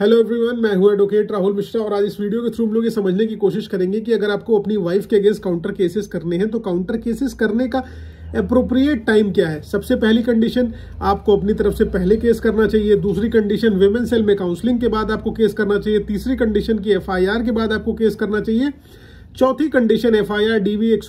hello everyone मैं हूं advocate Rahul Mishra और आज इस वीडियो के थ्रू हम लोग ये समझने की कोशिश करेंगे कि अगर आपको अपनी वाइफ के अगेंस्ट काउंटर केसेस करने हैं तो काउंटर केसेस करने का अप्रोप्रिएट टाइम क्या है सबसे पहली कंडीशन आपको अपनी तरफ से पहले केस करना चाहिए दूसरी कंडीशन वेमेन सेल में काउंसलिंग के बाद आपको केस करना चाहिए तीसरी कंडीशन की एफ के बाद आपको केस करना चाहिए चौथी condition F I R DV एक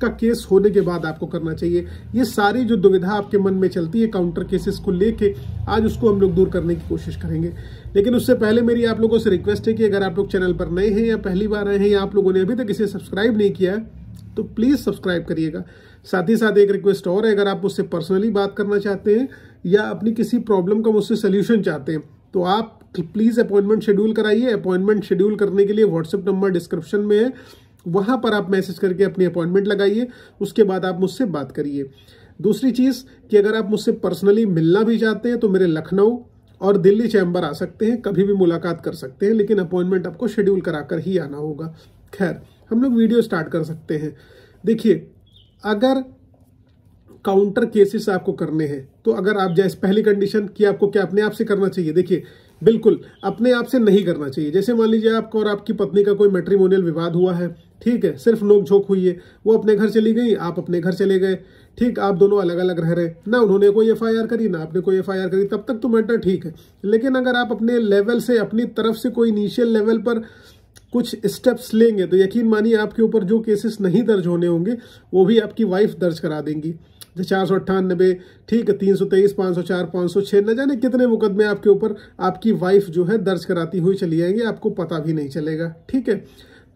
का केस होने के बाद आपको करना चाहिए ये सारी जो दुविधा आपके मन में चलती है काउंटर केसेस को लेके आज उसको हम लोग दूर करने की कोशिश करेंगे लेकिन उससे पहले मेरी आप लोगों से रिक्वेस्ट है कि अगर आप लोग चैनल पर नए हैं या पहली बार आए हैं या आप लोगों ने अभी तक इसे सब्सक्राइब नहीं किया है तो प्लीज़ सब्सक्राइब करिएगा साथ ही साथ एक रिक्वेस्ट और है अगर आप मुझसे पर्सनली बात करना चाहते हैं या अपनी किसी प्रॉब्लम का मुझसे सोल्यूशन चाहते हैं तो आप प्लीज़ अपॉइंटमेंट शेड्यूल कराइए अपॉइंटमेंट शेड्यूल करने के लिए व्हाट्सएप नंबर डिस्क्रिप्शन में है वहाँ पर आप मैसेज करके अपनी अपॉइंटमेंट लगाइए उसके बाद आप मुझसे बात करिए दूसरी चीज़ कि अगर आप मुझसे पर्सनली मिलना भी चाहते हैं तो मेरे लखनऊ और दिल्ली चैम्बर आ सकते हैं कभी भी मुलाकात कर सकते हैं लेकिन अपॉइंटमेंट आपको शेड्यूल कराकर ही आना होगा खैर हम लोग वीडियो स्टार्ट कर सकते हैं देखिए अगर काउंटर केसेस आपको करने हैं तो अगर आप जैसे पहली कंडीशन कि आपको क्या अपने आप से करना चाहिए देखिए बिल्कुल अपने आप से नहीं करना चाहिए जैसे मान लीजिए आपको और आपकी पत्नी का कोई मेट्रीमोनियल विवाद हुआ है ठीक है सिर्फ नोकझोंक हुई है वो अपने घर चली गई आप अपने घर चले गए ठीक आप दोनों अलग अलग रह रहे ना उन्होंने कोई एफ करी ना आपने कोई एफ करी तब तक तो मैटर ठीक है लेकिन अगर आप अपने लेवल से अपनी तरफ से कोई इनिशियल लेवल पर कुछ स्टेप्स लेंगे तो यकीन मानिए आपके ऊपर जो केसेस नहीं दर्ज होने होंगे वो भी आपकी वाइफ दर्ज करा देंगी जैसे चार सौ अट्ठानबे ठीक है तीन सौ तेईस पाँच सौ चार पाँच सौ छः न जाने कितने मुकदमे आपके ऊपर आपकी वाइफ जो है दर्ज कराती हुई चली जाएंगी आपको पता भी नहीं चलेगा ठीक है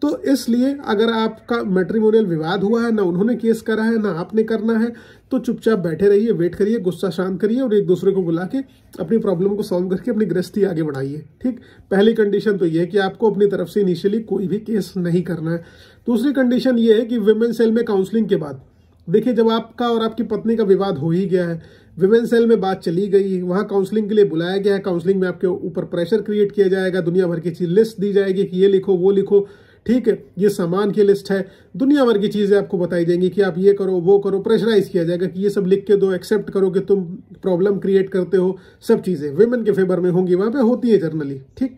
तो इसलिए अगर आपका मेट्रीमोनियल विवाद हुआ है ना उन्होंने केस करा है ना आपने करना है तो चुपचाप बैठे रहिए वेट करिए गुस्सा शांत करिए और एक दूसरे को बुला के अपनी प्रॉब्लम को सॉल्व करके अपनी गृहस्थी आगे बढ़ाइए ठीक पहली कंडीशन तो ये है कि आपको अपनी तरफ से इनिशियली कोई भी केस नहीं करना है दूसरी कंडीशन ये है कि वुमेन सेल में काउंसलिंग के बाद देखिए जब आपका और आपकी पत्नी का विवाद हो ही गया है विमेन सेल में बात चली गई वहाँ काउंसलिंग के लिए बुलाया गया है काउंसलिंग में आपके ऊपर प्रेशर क्रिएट किया जाएगा दुनिया भर की चीज लिस्ट दी जाएगी कि ये लिखो वो लिखो ठीक है ये सामान की लिस्ट है दुनिया भर की चीज़ें आपको बताई जाएंगी कि आप ये करो वो करो प्रेशराइज किया जाएगा कि ये सब लिख के दो एक्सेप्ट करो कि तुम प्रॉब्लम क्रिएट करते हो सब चीज़ें वेमेन के फेवर में होंगी वहाँ पर होती है जर्नली ठीक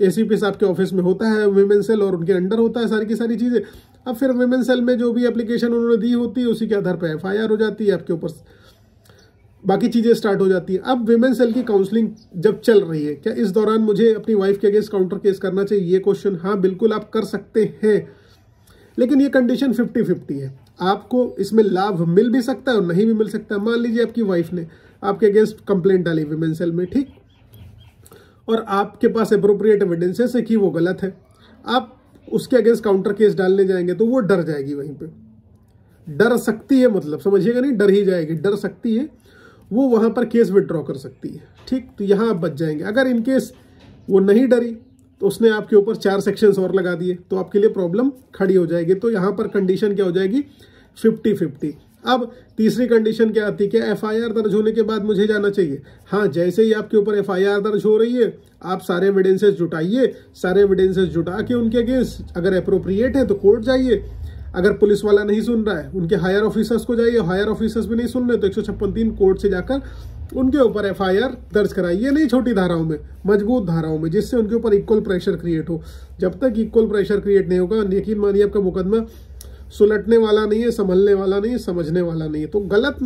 ए सी पी साहब के ऑफिस में होता है वेमेन सेल और उनके अंडर होता है सारी की सारी चीज़ें अब फिर वेमेन सेल में जो भी एप्लीकेशन उन्होंने दी होती है उसी के आधार पर एफ आई आर हो जाती है आपके ऊपर बाकी चीज़ें स्टार्ट हो जाती है अब वेमेन सेल की काउंसलिंग जब चल रही है क्या इस दौरान मुझे अपनी वाइफ के अगेंस्ट काउंटर केस करना चाहिए ये क्वेश्चन हाँ बिल्कुल आप कर सकते हैं लेकिन ये कंडीशन फिफ्टी फिफ्टी है आपको इसमें लाभ मिल भी सकता है और नहीं भी मिल सकता मान लीजिए आपकी वाइफ ने आपके अगेंस्ट कंप्लेंट डाली वेमेन सेल में ठीक और आपके पास अप्रोप्रिएट एविडेंसेस है कि वो गलत है आप उसके अगेंस्ट काउंटर केस डालने जाएंगे तो वो डर जाएगी वहीं पर डर सकती है मतलब समझिएगा नहीं डर ही जाएगी डर सकती है वो वहाँ पर केस विदड्रॉ कर सकती है ठीक तो यहाँ आप बच जाएंगे अगर इन केस वो नहीं डरी तो उसने आपके ऊपर चार सेक्शंस और लगा दिए तो आपके लिए प्रॉब्लम खड़ी हो जाएगी तो यहाँ पर कंडीशन क्या हो जाएगी फिफ्टी फिफ्टी अब तीसरी कंडीशन क्या आती है कि एफ दर्ज होने के बाद मुझे जाना चाहिए हाँ जैसे ही आपके ऊपर एफ दर्ज हो रही है आप सारे एविडेंसेस जुटाइए सारे एविडेंसेस जुटा के उनके अगेंस्ट अगर अप्रोप्रिएट है तो कोर्ट जाइए अगर पुलिस वाला नहीं सुन रहा है उनके हायर ऑफिसर्स को जाइए हायर ऑफिसर्स भी नहीं सुन रहे तो एक सौ छप्पन तीन कोर्ट से जाकर उनके ऊपर एफ दर्ज कराइए ये नहीं छोटी धाराओं में मजबूत धाराओं में जिससे उनके ऊपर इक्वल प्रेशर क्रिएट हो जब तक इक्वल प्रेशर क्रिएट नहीं होगा यकीन मानिए आपका मुकदमा सुलटने वाला नहीं है संभलने वाला नहीं है समझने वाला नहीं है तो गलत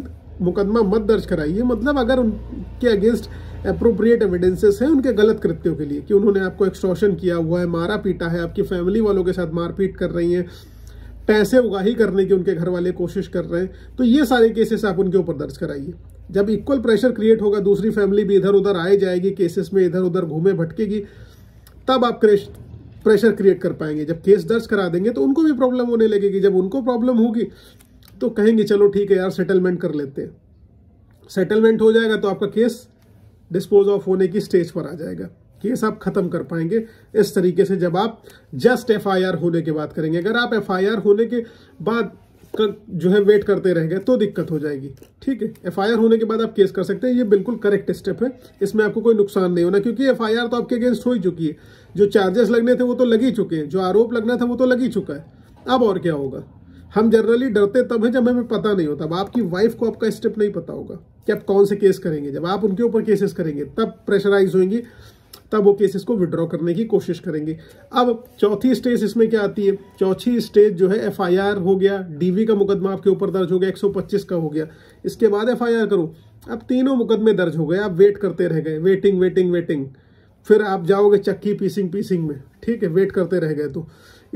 मुकदमा मत दर्ज कराइए मतलब अगर उनके अगेंस्ट अप्रोप्रिएट एविडेंसेस हैं उनके गलत कृत्यों के लिए कि उन्होंने आपको एक्सट्रॉशन किया हुआ है मारा पीटा है आपकी फैमिली वालों के साथ मारपीट कर रही हैं पैसे उगाही करने की उनके घर वाले कोशिश कर रहे हैं तो ये सारे केसेस आप उनके ऊपर दर्ज कराइए जब इक्वल प्रेशर क्रिएट होगा दूसरी फैमिली भी इधर उधर आए जाएगी केसेस में इधर उधर घूमे भटकेगी तब आप प्रेशर क्रिएट कर पाएंगे जब केस दर्ज करा देंगे तो उनको भी प्रॉब्लम होने लगेगी जब उनको प्रॉब्लम होगी तो कहेंगे चलो ठीक है यार सेटलमेंट कर लेते हैं सेटलमेंट हो जाएगा तो आपका केस डिस्पोज ऑफ होने की स्टेज पर आ जाएगा केस आप खत्म कर पाएंगे इस तरीके से जब आप जस्ट एफआईआर होने के बाद करेंगे अगर आप एफआईआर होने के बाद जो है वेट करते रह गए तो दिक्कत हो जाएगी ठीक है एफआईआर होने के बाद आप केस कर सकते हैं ये बिल्कुल करेक्ट स्टेप है इसमें आपको कोई नुकसान नहीं होना क्योंकि एफ तो आपके अगेंस्ट हो ही चुकी है जो चार्जेस लगने थे वो तो लग ही चुके हैं जो आरोप लगना था वो तो लग ही चुका है अब और क्या होगा हम जनरली डरते तब है जब हमें पता नहीं होता अब आपकी वाइफ को आपका स्टेप नहीं पता होगा कि आप कौन से केस करेंगे जब आप उनके ऊपर केसेस करेंगे तब प्रेशराइज होंगी तब वो केसेस को विड्रॉ करने की कोशिश करेंगे अब चौथी स्टेज इसमें क्या आती है चौथी स्टेज जो है एफ हो गया डीवी का मुकदमा आपके ऊपर दर्ज हो गया एक का हो गया इसके बाद एफ करो अब तीनों मुकदमे दर्ज हो गए आप वेट करते रह गए वेटिंग वेटिंग वेटिंग फिर आप जाओगे चक्की पीसिंग पीसिंग में ठीक है वेट करते रह गए तो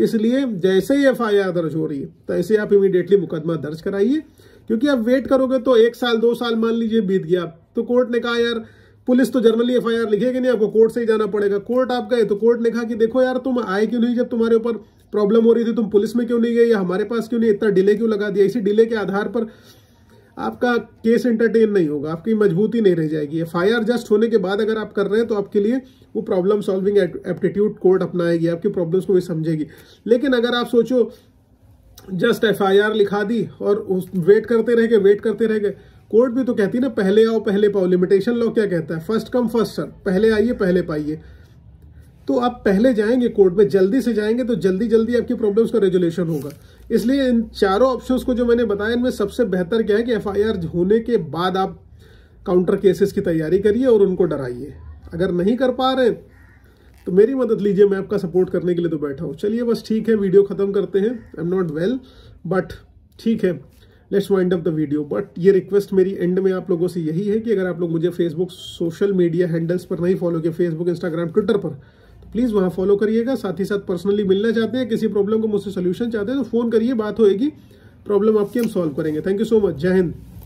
इसलिए जैसे ही एफ दर्ज हो रही है तैसे आप इमीडिएटली मुकदमा दर्ज कराइए क्योंकि आप वेट करोगे तो एक साल दो साल मान लीजिए बीत गया तो कोर्ट ने कहा यार पुलिस तो जर्नली एफ आई लिखेगी नहीं आपको कोर्ट से ही जाना पड़ेगा कोर्ट आप गए तो कोर्ट ने कहा कि देखो यार तुम आए क्यों नहीं जब तुम्हारे ऊपर प्रॉब्लम हो रही थी तुम पुलिस में क्यों नहीं गए या हमारे पास क्यों नहीं इतना डिले क्यों लगा दिया इसी डिले के आधार पर आपका केस एंटरटेन नहीं होगा आपकी मजबूती नहीं रह जाएगी एफ जस्ट होने के बाद अगर आप कर रहे हैं तो आपके लिए वो प्रॉब्लम सॉल्विंग एप्टीट्यूड कोर्ट अपनाएगी आपकी प्रॉब्लम्स को भी समझेगी लेकिन अगर आप सोचो जस्ट एफ लिखा दी और उस वेट करते रह गए वेट करते रह गए कोर्ट भी तो कहती है ना पहले आओ पहले पाओ लिमिटेशन लॉ क्या कहता है फर्स्ट कम फर्स्ट सर पहले आइए पहले पाइए तो आप पहले जाएंगे कोर्ट में जल्दी से जाएंगे तो जल्दी जल्दी आपकी प्रॉब्लम्स का रेजुलेशन होगा इसलिए इन चारों ऑप्शंस को जो मैंने बताया इनमें सबसे बेहतर क्या है कि एफआईआर होने के बाद आप काउंटर केसेस की तैयारी करिए और उनको डराइए अगर नहीं कर पा रहे तो मेरी मदद लीजिए मैं आपका सपोर्ट करने के लिए तो बैठा हूँ चलिए बस ठीक है वीडियो ख़त्म करते हैं I am not well but ठीक है let's end of the video but ये रिक्वेस्ट मेरी एंड में आप लोगों से यही है कि अगर आप लोग मुझे फेसबुक सोशल मीडिया हैंडल्स पर नहीं फॉलो किया फेसबुक इंस्टाग्राम ट्विटर पर तो प्लीज़ वहाँ फॉलो करिएगा साथ ही साथ पर्सनली मिलना चाहते हैं किसी प्रॉब्लम को मुझसे सोल्यूशन चाहते हैं तो फ़ोन करिए बात होएगी प्रॉब्लम आपकी हम सॉल्व करेंगे थैंक यू सो मच जय हिंद